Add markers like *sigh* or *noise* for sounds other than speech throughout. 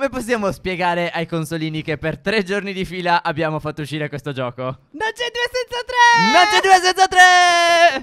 Come possiamo spiegare ai consolini che per tre giorni di fila abbiamo fatto uscire questo gioco? Non c'è due senza tre! Non c'è due senza tre!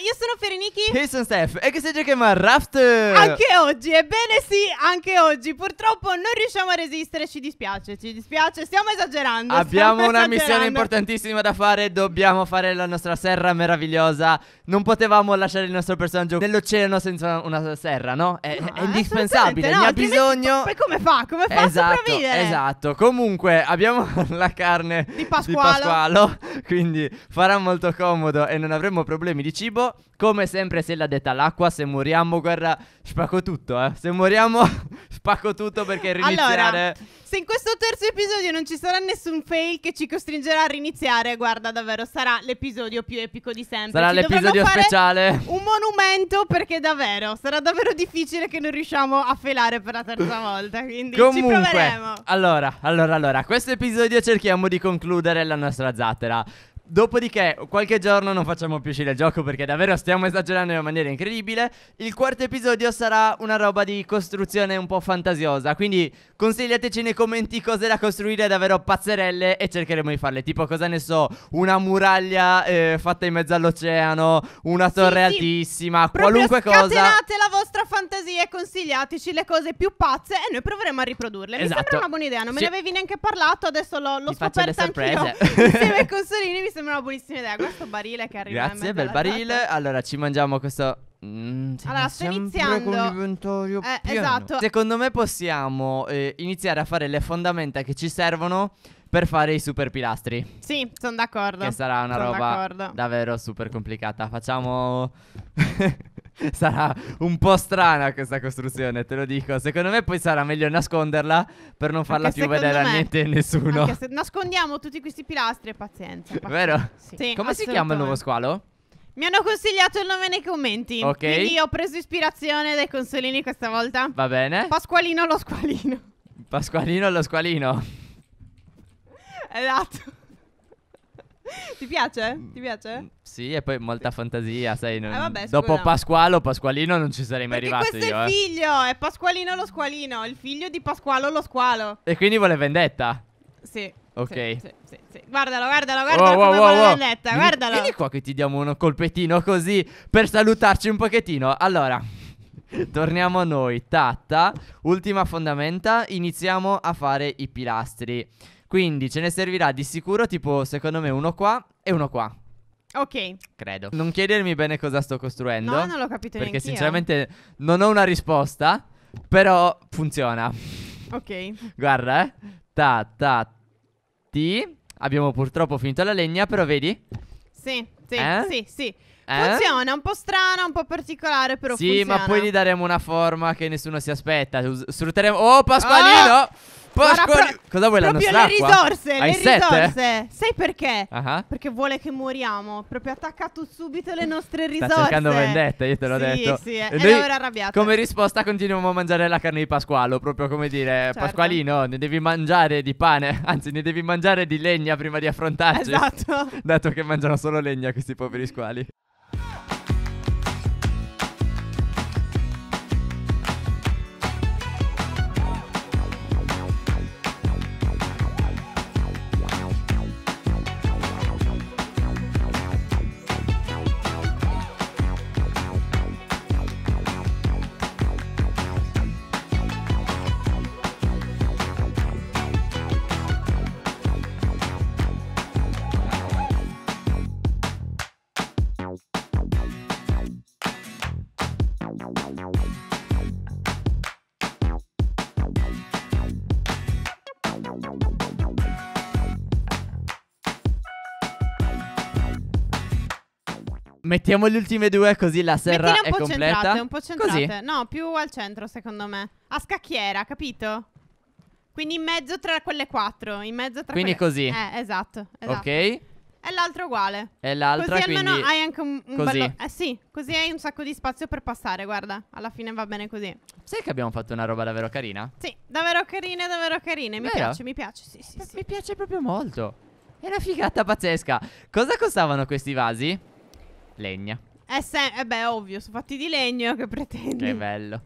io sono Ferenichi. Io sono Steph. E che si gioca a Raft. Anche oggi, ebbene sì, anche oggi. Purtroppo non riusciamo a resistere, ci dispiace, ci dispiace. Stiamo esagerando. Abbiamo stiamo una esagerando. missione importantissima da fare. Dobbiamo fare la nostra serra meravigliosa. Non potevamo lasciare il nostro personaggio nell'oceano senza una serra, no? È, no, è indispensabile, no, ne ha bisogno. Poi come fa? Come fa esatto, a sopravvivere? Esatto. Comunque, abbiamo *laughs* la carne di Pasquale. quindi farà molto comodo e non avremo problemi di cibo come sempre se l'ha detta l'acqua, se moriamo, guarda, spacco tutto, eh. Se moriamo, *laughs* spacco tutto perché riniziare... Allora, se in questo terzo episodio non ci sarà nessun fail che ci costringerà a riniziare, guarda, davvero, sarà l'episodio più epico di sempre. Sarà ci l'episodio speciale. Un monumento perché davvero, sarà davvero difficile che non riusciamo a felare per la terza *laughs* volta, quindi Comunque, ci proveremo. Allora, allora, allora, questo episodio cerchiamo di concludere la nostra zattera. Dopodiché, qualche giorno non facciamo più uscire il gioco perché davvero stiamo esagerando in una maniera incredibile. Il quarto episodio sarà una roba di costruzione un po' fantasiosa. Quindi consigliateci nei commenti cose da costruire davvero pazzerelle e cercheremo di farle. Tipo, cosa ne so, una muraglia eh, fatta in mezzo all'oceano, una torre sì, altissima, Proprio qualunque cosa. Scatenate la vostra fantasia e consigliateci le cose più pazze e noi proveremo a riprodurle. Esatto. Mi sembra esatto. una buona idea, non sì. me ne avevi neanche parlato, adesso l'ho, l'ho scoperta anch'io. *laughs* Insieme ai consolini mi sembra *laughs* sembra una buonissima idea. Questo barile che arriva. Grazie, bel barile. Allora, ci mangiamo questo Mm, allora, sto iniziando. Con l'inventario eh, pieno. Esatto. Secondo me possiamo eh, iniziare a fare le fondamenta che ci servono per fare i super pilastri. Sì, sono d'accordo. Che sarà una roba d'accordo. davvero super complicata. Facciamo. *laughs* sarà un po' strana questa costruzione, te lo dico. Secondo me poi sarà meglio nasconderla per non farla anche più vedere me, a niente e nessuno. se nascondiamo tutti questi pilastri e pazienza. pazienza. Vero? sì Come si chiama il nuovo squalo? Mi hanno consigliato il nome nei commenti. Ok. Quindi ho preso ispirazione dai consolini questa volta. Va bene. Pasqualino lo squalino. Pasqualino lo squalino. Esatto. Ti piace? Ti piace? Mm, sì, e poi molta fantasia, sai. Non... Eh vabbè, Dopo Pasqualo, Pasqualino non ci sarei mai Perché arrivato questo io. Questo eh. è il figlio, eh. è Pasqualino lo squalino. Il figlio di Pasqualo lo squalo. E quindi vuole vendetta. Sì. Ok. Sì, sì, sì, sì. Guardalo, guardalo, guardalo wow, come wow, wow. letta, guardalo. Vieni qua che ti diamo un colpettino così per salutarci un pochettino. Allora, *laughs* torniamo a noi. Tatta, ultima fondamenta, iniziamo a fare i pilastri. Quindi ce ne servirà di sicuro tipo, secondo me, uno qua e uno qua. Ok. Credo. Non chiedermi bene cosa sto costruendo. No, non l'ho capito Perché sinceramente non ho una risposta, però funziona. Ok. Guarda, eh. Ta, ta, tutti. Abbiamo purtroppo finito la legna, però vedi? Sì, sì, eh? sì, sì. Eh? Funziona, un po' strana, un po' particolare, però sì, funziona. Sì, ma poi gli daremo una forma che nessuno si aspetta. Sfrutteremo... Oh, Pasqualino! Oh! Guarda, pro- cosa vuoi la nostra Proprio le risorse, Hai le sette? risorse. Sai perché? Ah. Perché vuole che moriamo. Proprio attacca tu subito le nostre risorse. Sta cercando vendetta, io te l'ho Sì, detto. sì, e noi ora arrabbiate. Come risposta continuiamo a mangiare la carne di Pasquale, proprio come dire, Certo. Pasqualino, ne devi mangiare di pane, *laughs* anzi ne devi mangiare di legna prima di affrontarci. Esatto. *laughs* Dato che mangiano solo legna questi poveri squali. Mettiamo le ultime due così la serra è Mettile un po Centrate, un po' centrate. Così. No, più al centro secondo me. A scacchiera, capito? Quindi in mezzo tra quelle quattro, in mezzo tra Quindi quelle... così. Eh, esatto, esatto. Ok. E l'altra uguale. E l'altra così quindi almeno hai anche un, un così. Bello... Eh sì, così hai un sacco di spazio per passare, guarda. Alla fine va bene così. Sai che abbiamo fatto una roba davvero carina? Sì, davvero carine, davvero carine. Mi Vero? piace, mi piace, sì, sì, sì. Mi piace proprio molto. È una figata pazzesca. Cosa costavano questi vasi? Legna. Eh, eh, beh, ovvio, sono fatti di legno, che pretendi? Che bello.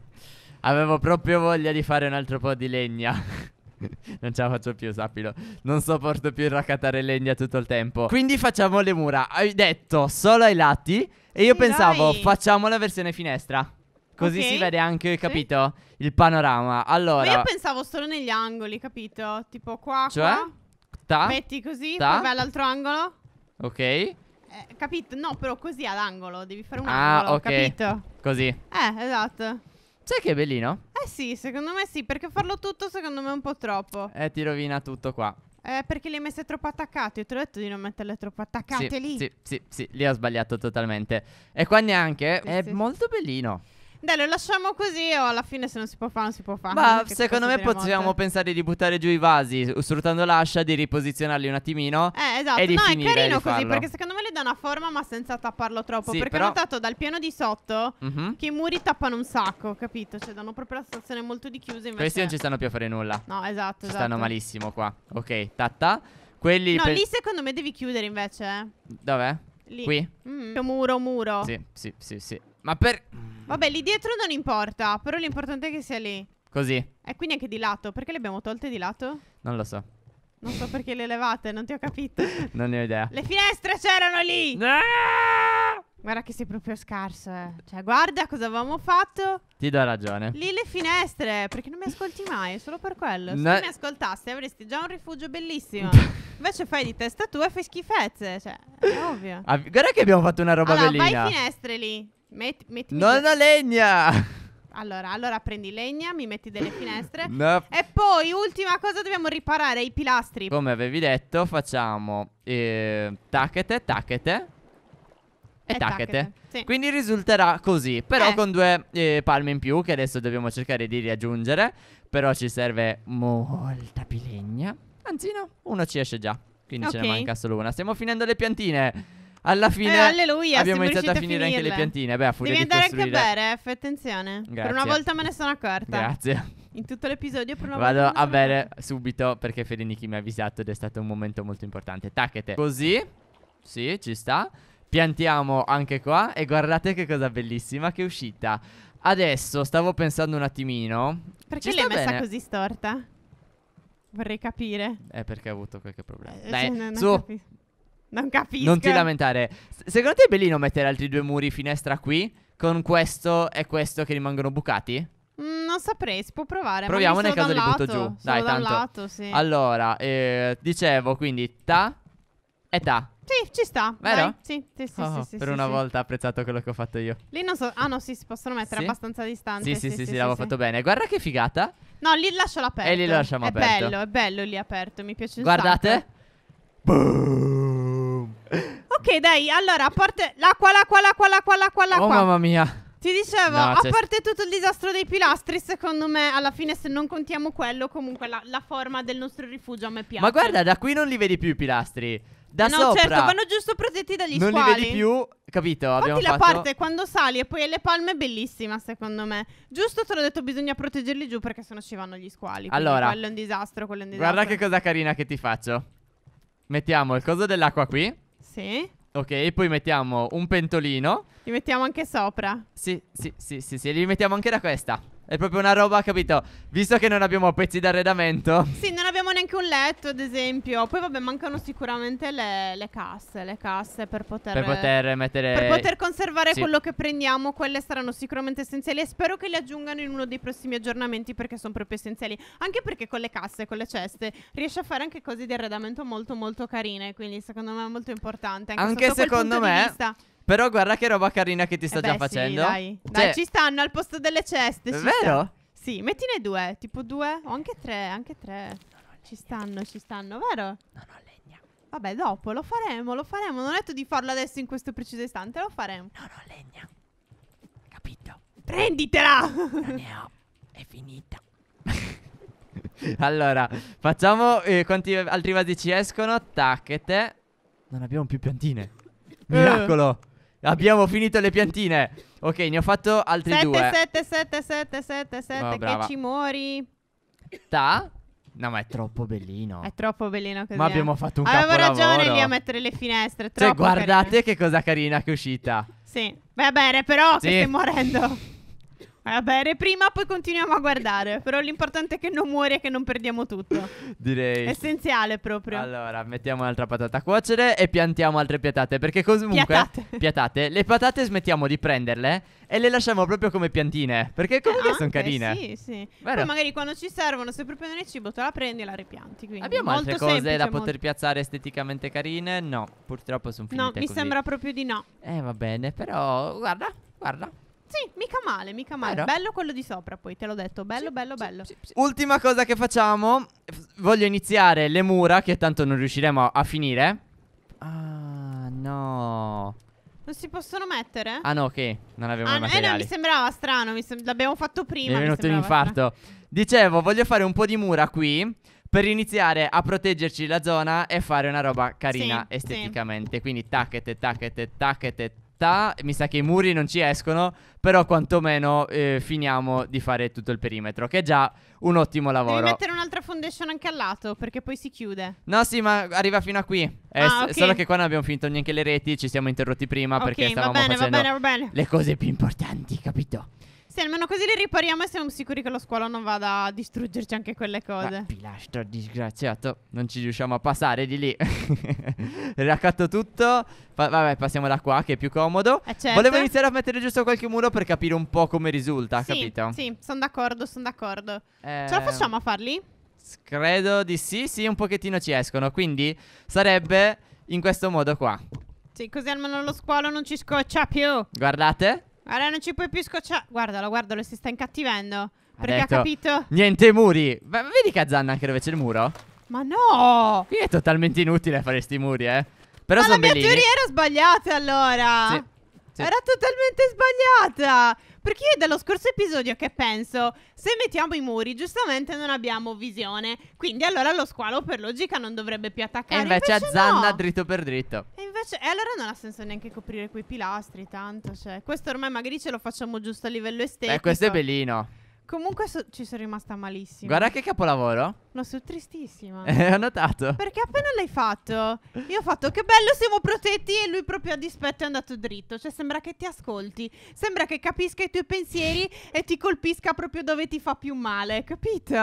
Avevo proprio voglia di fare un altro po' di legna. *laughs* non ce la faccio più, sappilo. Non sopporto più raccattare legna tutto il tempo. Quindi facciamo le mura. Hai detto solo ai lati. E io sì, pensavo, dai. facciamo la versione finestra. Così okay. si vede anche, capito? Sì. Il panorama. Allora. Ma io pensavo solo negli angoli, capito? Tipo qua. Cioè? Qua. Ta. Metti così, ta. poi vai all'altro angolo. Ok. Eh, capito? No, però così all'angolo, devi fare un ah, angolo, ok. capito? Così. Eh, esatto. Sai che è bellino? Eh sì, secondo me sì, perché farlo tutto secondo me è un po' troppo. Eh, ti rovina tutto qua. Eh, perché le hai messe troppo attaccate. ti ho detto di non metterle troppo attaccate sì, lì. Sì, sì, sì, lì ho sbagliato totalmente. E qua neanche. Sì, è sì. molto bellino. Dai, lo lasciamo così o alla fine se non si può fare non si può fare. Ma secondo me possiamo molto. pensare di buttare giù i vasi sfruttando l'ascia, di riposizionarli un attimino. Eh, esatto. E di no, è carino così perché secondo me dà una forma ma senza tapparlo troppo. Sì, perché però... ho notato dal piano di sotto mm-hmm. che i muri tappano un sacco, capito? Cioè danno proprio la stazione molto di chiusa. Invece... Questi non ci stanno più a fare nulla. No, esatto. Ci esatto. stanno malissimo qua. Ok, tatta. Quelli no, per... lì secondo me devi chiudere invece. Eh. Dov'è? Lì. Qui? Mm. Muro, muro. Sì, sì, sì, sì. Ma per... Vabbè, lì dietro non importa, però l'importante è che sia lì. Così. E quindi anche di lato, perché le abbiamo tolte di lato? Non lo so. Non so perché le levate, non ti ho capito. *laughs* non ne ho idea. Le finestre c'erano lì! Ah! Guarda che sei proprio scarso, eh. Cioè, guarda cosa avevamo fatto. Ti do ragione. Lì le finestre, perché non mi ascolti mai, solo per quello. Se no. mi ascoltassi avresti già un rifugio bellissimo. *laughs* Invece fai di testa tua e fai schifezze, cioè, è ovvio. Ah, guarda che abbiamo fatto una roba allora, bellina. Allora, vai finestre lì. Metti, metti non ho legna! Allora, allora prendi legna, mi metti delle *laughs* finestre. no. E poi, ultima cosa, dobbiamo riparare i pilastri. Come avevi detto, facciamo eh, tacchete, tacchete. E, tacchete. tacchete. Sì. Quindi risulterà così, però eh. con due eh, palme in più che adesso dobbiamo cercare di riaggiungere. Però ci serve molta più legna. Anzi no, uno ci esce già, quindi okay. ce ne manca solo una. Stiamo finendo le piantine alla fine eh, alleluia, abbiamo iniziato a finire a anche le piantine. Beh, a furia Devi di andare costruire... anche a bere, eh, fai attenzione. Grazie. Per una volta me ne sono accorta. Grazie. In tutto l'episodio per una Vado volta. Vado a bere subito perché Federici mi ha avvisato ed è stato un momento molto importante. Tacchete. Così. Sì, ci sta. Piantiamo anche qua e guardate che cosa bellissima che è uscita. Adesso stavo pensando un attimino. Perché l'hai messa bene. così storta? Vorrei capire. Eh, perché ha avuto qualche problema. Eh, Dai, su. Capisco. Non capisco. Non ti lamentare. secondo te è bellino mettere altri due muri finestra qui? Con questo e questo che rimangono bucati? Mm, non saprei, si può provare. Proviamo nel caso li butto giù. Dai, da tanto. Lato, sì. Allora, eh, dicevo quindi ta e ta. Sì, ci sta. Vero? Dai, sì, sì, sì, oh, sì Per sì, una volta ho apprezzato quello che ho fatto io. Lì non so. Ah, no, sì, si possono mettere abbastanza distanti. Sì, sì, sì, sì, l'avevo fatto bene. Guarda che figata. No, lì lascio l'aperto. E lì lo lasciamo è aperto. È bello, è bello lì aperto. Mi piace Guardate. Guardate. YouTube. Ok, dai, allora, a parte l'acqua, l'acqua, l'acqua, l'acqua, l'acqua, l'acqua. Oh, mamma mia. Ti dicevo, no, a cioè... parte tutto il disastro dei pilastri, secondo me, alla fine, se non contiamo quello, comunque la, la forma del nostro rifugio a me piace. Ma guarda, da qui non li vedi più i pilastri. Da no, sopra. certo, vanno giusto protetti dagli non squali. Non li vedi più, capito? Fatti abbiamo la fatto... parte quando sali e poi alle palme è bellissima, secondo me. Giusto, te l'ho detto, bisogna proteggerli giù perché sennò ci vanno gli squali. Allora, quello è un disastro, quello è un disastro. Guarda che cosa carina che ti faccio. Mettiamo il coso dell'acqua qui. Sì. Ok, poi mettiamo un pentolino. Li mettiamo anche sopra. Sì, sì, sì, sì, sì. Li mettiamo anche da questa. È proprio una roba, capito? Visto che non abbiamo pezzi d'arredamento. Sì, non abbiamo neanche un letto, ad esempio. Poi, vabbè, mancano sicuramente le, le casse. Le casse per poter, per poter mettere. Per poter conservare sì. quello che prendiamo, quelle saranno sicuramente essenziali. E spero che le aggiungano in uno dei prossimi aggiornamenti perché sono proprio essenziali. Anche perché con le casse, con le ceste, riesce a fare anche cose di arredamento molto, molto carine. Quindi, secondo me, è molto importante. Anche, anche secondo me. Però guarda che roba carina che ti sto eh già beh, facendo. Sì, dai. Cioè, dai, ci stanno al posto delle ceste. È vero? Sta. Sì, mettine due, tipo due o anche tre, anche tre. Ci stanno, ci stanno, vero? Non ho legna. Vabbè, dopo lo faremo, lo faremo. Non ho detto di farlo adesso in questo preciso istante, lo faremo. Non ho legna. Capito? Prenditela! Non ne ho. È finita. *laughs* allora, facciamo eh, quanti altri vasi ci escono. Tacchete. Non abbiamo più piantine. Eh. Miracolo! Abbiamo finito le piantine. Ok, ne ho fatto altri 7, due. 7, 7, 7, 7, 7, 7, che ci muori. Ta. No, ma è troppo bellino. È troppo bellino così. Ma abbiamo eh. fatto un Avevo capolavoro. Avevo ragione lì a mettere le finestre. Cioè, guardate carina. che cosa carina che è uscita. Sì. Va bene, però sì. che stai morendo. Eh, va bene, prima poi continuiamo a guardare. Però l'importante è che non muori e che non perdiamo tutto. *laughs* Direi. Essenziale proprio. Allora, mettiamo un'altra patata a cuocere e piantiamo altre piatate. Perché comunque. Piatate. *laughs* piatate. Le patate smettiamo di prenderle e le lasciamo proprio come piantine. Perché comunque eh, ah, sono carine. Sì, sì. Vero? Poi magari quando ci servono, se proprio non è cibo, te la prendi e la ripianti. Quindi Abbiamo altre cose semplice, da molto... poter piazzare esteticamente carine? No, purtroppo sono finite. No, mi così. sembra proprio di no. Eh, va bene, però guarda, guarda. Sì, mica male, mica male. Era. Bello quello di sopra, poi te l'ho detto. Bello, sì, bello, sì, bello. Sì, Ultima cosa che facciamo. Voglio iniziare le mura, che tanto non riusciremo a finire. Ah, no. Non si possono mettere? Ah, no, ok. Non avevo ah, i eh, materiali. Eh, no, mi sembrava strano. Mi sem- l'abbiamo fatto prima. Mi è venuto un infarto. Strano. Dicevo, voglio fare un po' di mura qui per iniziare a proteggerci la zona e fare una roba carina sì, esteticamente. Sì. Quindi tacchete, tacchete, tacchete, realtà mi sa che i muri non ci escono, però quantomeno eh, finiamo di fare tutto il perimetro, che è già un ottimo lavoro. Devi mettere un'altra foundation anche al lato, perché poi si chiude. No, sì, ma arriva fino a qui. Eh, ah, okay. Solo che qua non abbiamo finito neanche le reti, ci siamo interrotti prima okay, perché stavamo va bene, facendo va bene, va bene. le cose più importanti, capito? Sì, almeno così li ripariamo e siamo sicuri che la scuola non vada a distruggerci anche quelle cose. Ah, pilastro disgraziato, non ci riusciamo a passare di lì. *laughs* Raccatto tutto. Pa vabbè, passiamo da qua che è più comodo. Eh certo. Volevo iniziare a mettere giusto qualche muro per capire un po' come risulta, sì, capito? Sì, sono d'accordo, sono d'accordo. Eh... Ce la eh, facciamo a farli? Credo di sì, sì, un pochettino ci escono. Quindi sarebbe in questo modo qua. Sì, così almeno lo squalo non ci scoccia più. Guardate. Ora non ci puoi più scocciare. Guardalo, guardalo, si sta incattivendo. Perché ha, detto, ha capito. Niente muri. Ma vedi Kazan anche dove c'è il muro? Ma no! Qui è totalmente inutile fare sti muri, eh. Però Ma la mia bellini. teoria era sbagliata allora. Sì. Sì. Era totalmente sbagliata. Perché io è dallo scorso episodio che penso, se mettiamo i muri, giustamente non abbiamo visione. Quindi allora lo squalo per logica non dovrebbe più attaccare. E invece, invece azzanna no. dritto per dritto. E invece, e allora non ha senso neanche coprire quei pilastri, tanto. Cioè, questo ormai magari ce lo facciamo giusto a livello estetico. Beh, questo è bellino. Comunque so- ci sono rimasta malissimo. Guarda che capolavoro. No, sono tristissima. *laughs* Eh, ho notato. Perché appena l'hai fatto, io ho fatto che bello siamo protetti e lui proprio a dispetto è andato dritto. Cioè sembra che ti ascolti, sembra che capisca i tuoi pensieri e ti colpisca proprio dove ti fa più male, capito?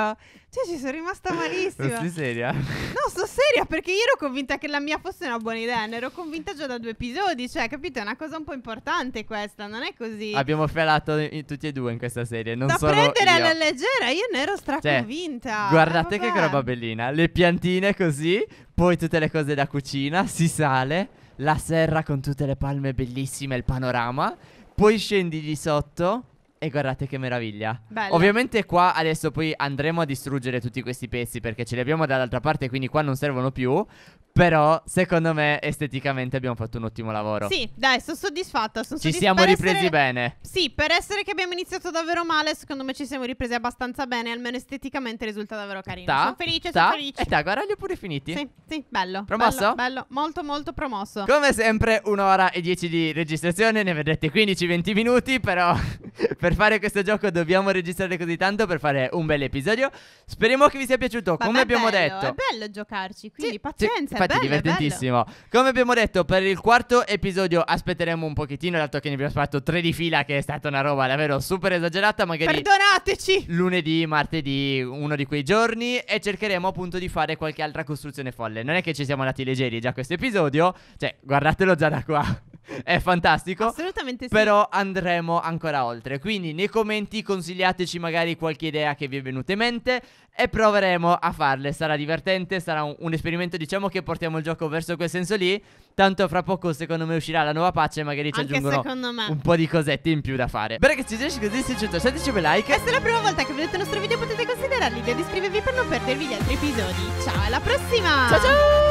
Cioè ci sono rimasta *laughs* malissima. sei seria? *laughs* No, sono seria perché io ero convinta che la mia fosse una buona idea, ne ero convinta già da due episodi, cioè capito? È una cosa un po' importante questa, non è così. Abbiamo felato tutti e due in questa serie, non da solo Da prendere io. alla leggera, io ne ero straconvinta. Cioè, guardate eh, che eh. roba bellina. Le piantine così, poi tutte le cose da cucina, si sale, la serra con tutte le palme bellissime, il panorama, poi scendi di sotto e guardate che meraviglia. Bello. Ovviamente qua adesso poi andremo a distruggere tutti questi pezzi perché ce li abbiamo dall'altra parte, quindi qua non servono più. Però secondo me esteticamente abbiamo fatto un ottimo lavoro. Sì, dai, sono soddisfatta. Son ci soddisf siamo ripresi essere... bene. Sì, per essere che abbiamo iniziato davvero male, secondo me ci siamo ripresi abbastanza bene. Almeno esteticamente risulta davvero carino. Ta, sono felice, ta, sono felice. E eh, ta, guarda, li ho pure finiti. Sì, sì, bello. Promosso? Bello, bello, molto, molto promosso. Come sempre, un'ora e dieci di registrazione. Ne vedrete 15-20 minuti, però *laughs* per per fare questo gioco dobbiamo registrare così tanto per fare un bel episodio. Speriamo che vi sia piaciuto, come abbiamo bello, detto. È bello giocarci, quindi sì, pazienza. Sì, infatti, è bello, divertentissimo. È come abbiamo detto, per il quarto episodio aspetteremo un pochettino, dato che ne abbiamo fatto tre di fila, che è stata una roba davvero super esagerata. Magari perdonateci! Lunedì, martedì, uno di quei giorni. E cercheremo appunto di fare qualche altra costruzione folle. Non è che ci siamo andati leggeri già questo episodio, cioè, guardatelo già da qua. *laughs* è fantastico. Assolutamente sì. Però andremo ancora oltre. Quindi nei commenti consigliateci magari qualche idea che vi è venuta in mente e proveremo a farle. Sarà divertente, sarà un, un esperimento, diciamo che portiamo il gioco verso quel senso lì. Tanto fra poco secondo me uscirà la nuova pace e magari ci Anche aggiungono un po' di cosette in più da fare. Beh ragazzi, se così se ci lasciateci un bel like. E se è la prima volta che vedete il nostro video potete considerare l'idea di iscrivervi per non perdervi gli altri episodi. Ciao, alla prossima! Ciao ciao!